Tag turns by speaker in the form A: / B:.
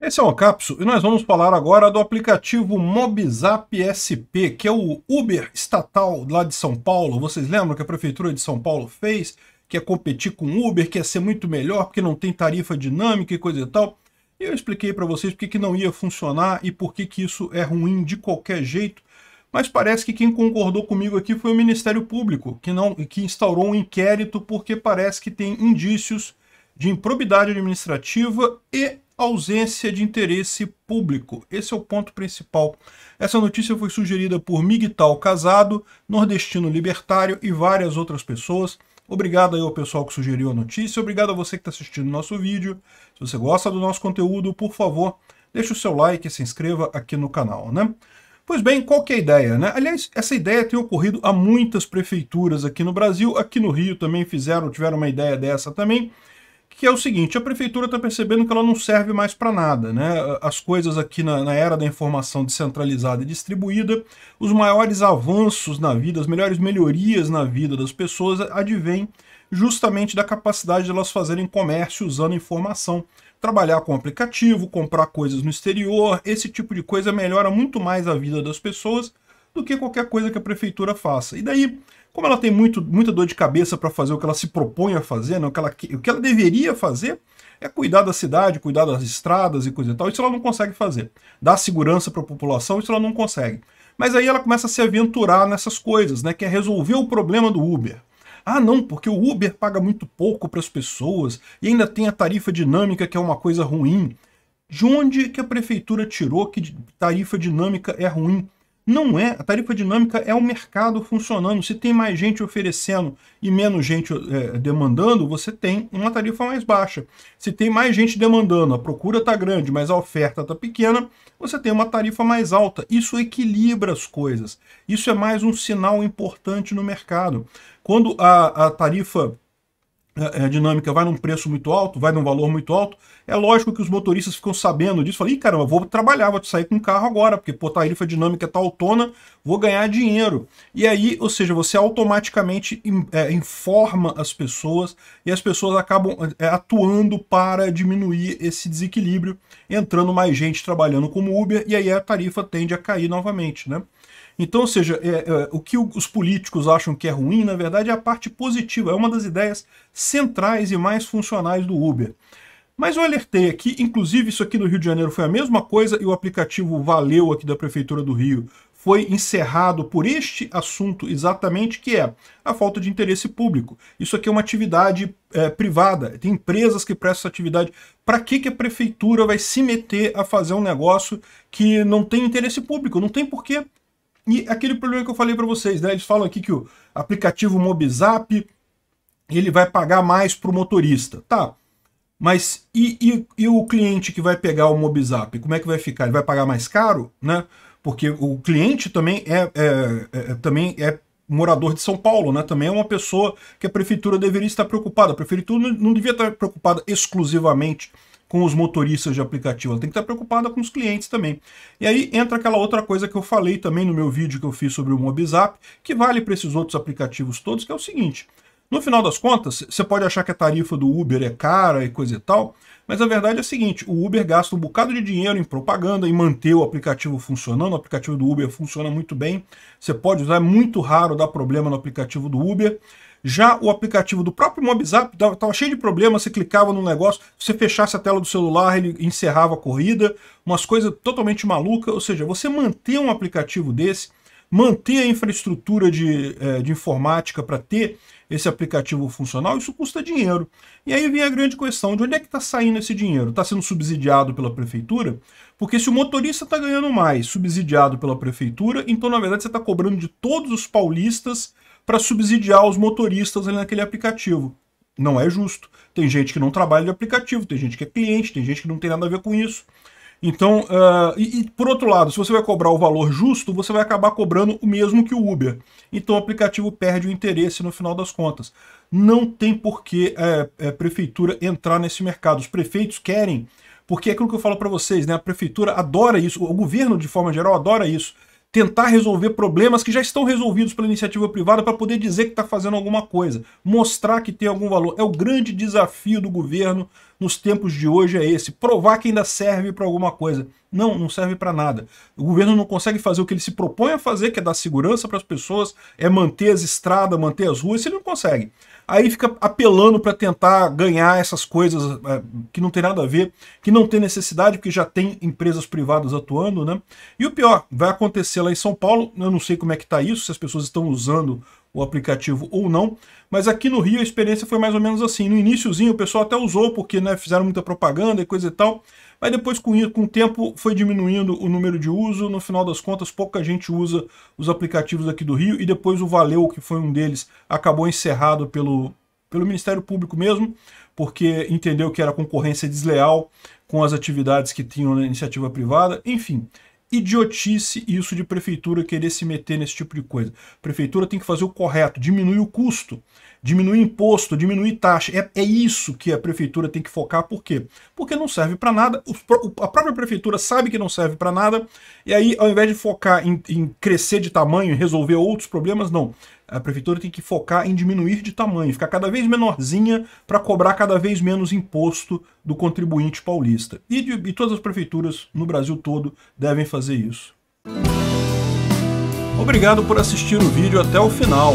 A: Esse é o Capso e nós vamos falar agora do aplicativo Mobizap SP, que é o Uber estatal lá de São Paulo. Vocês lembram que a prefeitura de São Paulo fez? Que é competir com Uber, que é ser muito melhor, porque não tem tarifa dinâmica e coisa e tal. E eu expliquei para vocês porque que não ia funcionar e por que que isso é ruim de qualquer jeito. Mas parece que quem concordou comigo aqui foi o Ministério Público, que não que instaurou um inquérito porque parece que tem indícios de improbidade administrativa e ausência de interesse público. Esse é o ponto principal. Essa notícia foi sugerida por Miguel Casado, nordestino libertário e várias outras pessoas. Obrigado aí ao pessoal que sugeriu a notícia, obrigado a você que está assistindo o nosso vídeo. Se você gosta do nosso conteúdo, por favor, deixe o seu like e se inscreva aqui no canal, né? Pois bem, qual que é a ideia, né? Aliás, essa ideia tem ocorrido a muitas prefeituras aqui no Brasil, aqui no Rio também fizeram, tiveram uma ideia dessa também que é o seguinte, a prefeitura está percebendo que ela não serve mais para nada. Né? As coisas aqui na, na, era da informação descentralizada e distribuída, os maiores avanços na vida, as melhores melhorias na vida das pessoas advêm justamente da capacidade de elas fazerem comércio usando informação. Trabalhar com aplicativo, comprar coisas no exterior, esse tipo de coisa melhora muito mais a vida das pessoas do que qualquer coisa que a prefeitura faça. E daí, como ela tem muito, muita dor de cabeça para fazer o que ela se propõe a fazer, né, o, que ela, o que ela deveria fazer, é cuidar da cidade, cuidar das estradas e coisa e tal. Isso ela não consegue fazer. Dar segurança para a população, isso ela não consegue. Mas aí ela começa a se aventurar nessas coisas, né? Que é resolver o problema do Uber. Ah, não, porque o Uber paga muito pouco para as pessoas e ainda tem a tarifa dinâmica, que é uma coisa ruim. De onde que a prefeitura tirou que tarifa dinâmica é ruim? Não é. A tarifa dinâmica é o mercado funcionando. Se tem mais gente oferecendo e menos gente é, demandando, você tem uma tarifa mais baixa. Se tem mais gente demandando, a procura está grande, mas a oferta está pequena, você tem uma tarifa mais alta. Isso equilibra as coisas. Isso é mais um sinal importante no mercado. Quando a, a tarifa a é, é dinâmica vai num preço muito alto, vai num valor muito alto, é lógico que os motoristas ficam sabendo disso. ih, caramba, vou trabalhar, vou sair com o carro agora, porque pô, tá, tarifa dinâmica tá autona, vou ganhar dinheiro. E aí, ou seja, você automaticamente é, informa as pessoas e as pessoas acabam é, atuando para diminuir esse desequilíbrio, entrando mais gente trabalhando como Uber, e aí a tarifa tende a cair novamente, né? Então, ou seja, é, é, o que os políticos acham que é ruim, na verdade, é a parte positiva. É uma das ideias centrais e mais funcionais do Uber. Mas eu alertei aqui, inclusive isso aqui no Rio de Janeiro foi a mesma coisa e o aplicativo Valeu aqui da Prefeitura do Rio foi encerrado por este assunto exatamente, que é a falta de interesse público. Isso aqui é uma atividade é, privada, tem empresas que prestam essa atividade. Para que, que a prefeitura vai se meter a fazer um negócio que não tem interesse público? Não tem porquê. E aquele problema que eu falei para vocês, né? eles falam aqui que o aplicativo Mobizap ele vai pagar mais para o motorista. Tá, mas e, e, e, o cliente que vai pegar o Mobizap? Como é que vai ficar? Ele vai pagar mais caro? Né? Porque o cliente também é, é, é, é, também é morador de São Paulo, né? também é uma pessoa que a prefeitura deveria estar preocupada. A prefeitura não, não devia estar preocupada exclusivamente com os motoristas de aplicativo, ela tem que estar preocupada com os clientes também. E aí entra aquela outra coisa que eu falei também no meu vídeo que eu fiz sobre o Mobizap, que vale para esses outros aplicativos todos, que é o seguinte... No final das contas, você pode achar que a tarifa do Uber é cara e coisa e tal, mas a verdade é a seguinte, o Uber gasta um bocado de dinheiro em propaganda, e manter o aplicativo funcionando, o aplicativo do Uber funciona muito bem, você pode usar, é muito raro dar problema no aplicativo do Uber, já o aplicativo do próprio Mobizap estava cheio de problemas, você clicava no negócio, você fechasse a tela do celular, ele encerrava a corrida, umas coisas totalmente malucas, ou seja, você manter um aplicativo desse manter a infraestrutura de, eh, de informática para ter esse aplicativo funcional, isso custa dinheiro. E aí vem a grande questão de onde é que está saindo esse dinheiro? Está sendo subsidiado pela prefeitura? Porque se o motorista está ganhando mais subsidiado pela prefeitura, então na verdade você está cobrando de todos os paulistas para subsidiar os motoristas naquele aplicativo. Não é justo. Tem gente que não trabalha de aplicativo, tem gente que é cliente, tem gente que não tem nada a ver com isso. Então, uh, e, e, por outro lado, se você vai cobrar o valor justo, você vai acabar cobrando o mesmo que o Uber. Então o aplicativo perde o interesse no final das contas. Não tem por que é, a é, prefeitura entrar nesse mercado. Os prefeitos querem, porque é aquilo que eu falo para vocês, né? A prefeitura adora isso, o governo, de forma geral, adora isso. Tentar resolver problemas que já estão resolvidos pela iniciativa privada para poder dizer que está fazendo alguma coisa, mostrar que tem algum valor. É o grande desafio do governo nos tempos de hoje é esse: provar que ainda serve para alguma coisa. Não, não serve para nada. O governo não consegue fazer o que ele se propõe a fazer, que é dar segurança para as pessoas, é manter as estradas, manter as ruas, ele não consegue. Aí fica apelando para tentar ganhar essas coisas é, que não tem nada a ver, que não tem necessidade, porque já tem empresas privadas atuando, né? E o pior, vai acontecer lá em São Paulo, eu não sei como é que está isso, se as pessoas estão usando o aplicativo ou não. Mas aqui no Rio a experiência foi mais ou menos assim. No iníciozinho o pessoal até usou, porque né, fizeram muita propaganda e coisa e tal. Mas depois, com, com o tempo, foi diminuindo o número de uso. No final das contas, pouca gente usa os aplicativos aqui do Rio. E depois o Valeu, que foi um deles, acabou encerrado pelo, pelo Ministério Público mesmo, porque entendeu que era concorrência desleal com as atividades que tinham na iniciativa privada. Enfim, idiotice isso de prefeitura querer se meter nesse tipo de coisa. prefeitura tem que fazer o correto, diminuir o custo diminuir imposto, diminuir taxa. É, é isso que a prefeitura tem que focar, por quê? Porque não serve para nada, o, a própria prefeitura sabe que não serve para nada, e aí ao invés de focar em, em crescer de tamanho resolver outros problemas, não. A prefeitura tem que focar em diminuir de tamanho, ficar cada vez menorzinha para cobrar cada vez menos imposto do contribuinte paulista. E, de, e todas as prefeituras no Brasil todo devem fazer isso. Obrigado por assistir o vídeo até o final.